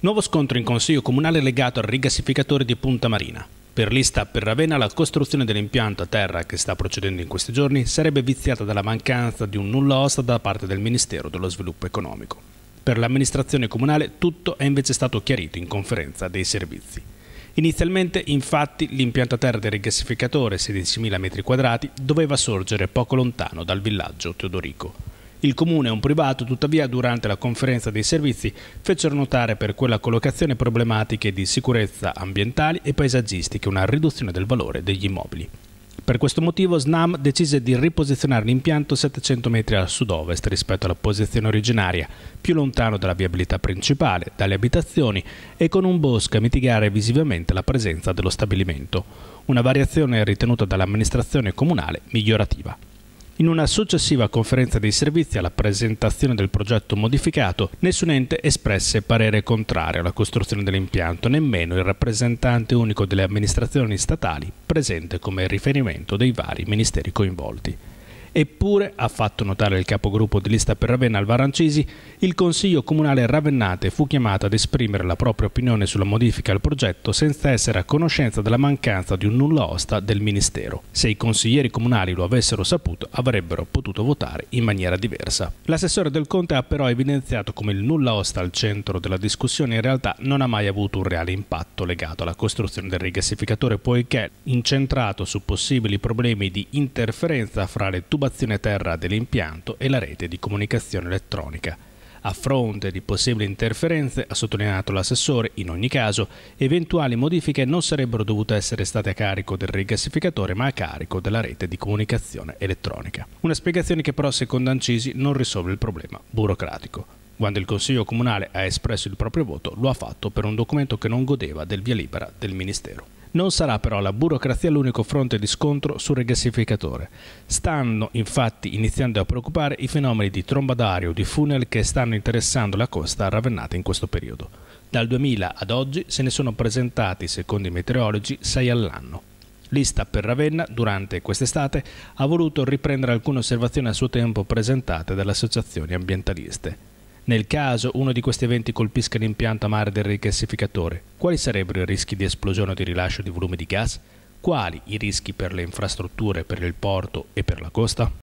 Nuovo scontro in Consiglio Comunale legato al rigassificatore di Punta Marina. Per lista per Ravenna la costruzione dell'impianto a terra che sta procedendo in questi giorni sarebbe viziata dalla mancanza di un nulla osta da parte del Ministero dello Sviluppo Economico. Per l'amministrazione comunale tutto è invece stato chiarito in conferenza dei servizi. Inizialmente, infatti, l'impianto a terra del rigassificatore, 16.000 m2, doveva sorgere poco lontano dal villaggio Teodorico. Il comune e un privato, tuttavia, durante la conferenza dei servizi fecero notare per quella collocazione problematiche di sicurezza ambientali e paesaggistiche, una riduzione del valore degli immobili. Per questo motivo SNAM decise di riposizionare l'impianto 700 metri a sud-ovest rispetto alla posizione originaria, più lontano dalla viabilità principale, dalle abitazioni e con un bosco a mitigare visivamente la presenza dello stabilimento. Una variazione ritenuta dall'amministrazione comunale migliorativa. In una successiva conferenza dei servizi alla presentazione del progetto modificato, nessun ente espresse parere contrario alla costruzione dell'impianto, nemmeno il rappresentante unico delle amministrazioni statali presente come riferimento dei vari ministeri coinvolti. Eppure, ha fatto notare il capogruppo di lista per Ravenna Alvarancisi, il Consiglio Comunale Ravennate fu chiamato ad esprimere la propria opinione sulla modifica al progetto senza essere a conoscenza della mancanza di un nulla osta del Ministero. Se i consiglieri comunali lo avessero saputo, avrebbero potuto votare in maniera diversa. L'assessore del Conte ha però evidenziato come il nulla osta al centro della discussione in realtà non ha mai avuto un reale impatto legato alla costruzione del rigassificatore, poiché incentrato su possibili problemi di interferenza fra le tue tubazione terra dell'impianto e la rete di comunicazione elettronica. A fronte di possibili interferenze, ha sottolineato l'assessore, in ogni caso, eventuali modifiche non sarebbero dovute essere state a carico del rigassificatore ma a carico della rete di comunicazione elettronica. Una spiegazione che però, secondo Ancisi, non risolve il problema burocratico. Quando il Consiglio Comunale ha espresso il proprio voto, lo ha fatto per un documento che non godeva del via libera del Ministero. Non sarà però la burocrazia l'unico fronte di scontro sul regasificatore. Stanno infatti iniziando a preoccupare i fenomeni di tromba d'aria o di funnel che stanno interessando la costa ravennata in questo periodo. Dal 2000 ad oggi se ne sono presentati, secondo i meteorologi, 6 all'anno. L'Ista per Ravenna, durante quest'estate, ha voluto riprendere alcune osservazioni a suo tempo presentate dalle associazioni ambientaliste. Nel caso uno di questi eventi colpisca l'impianto a mare del rigassificatore, quali sarebbero i rischi di esplosione o di rilascio di volumi di gas? Quali i rischi per le infrastrutture, per il porto e per la costa?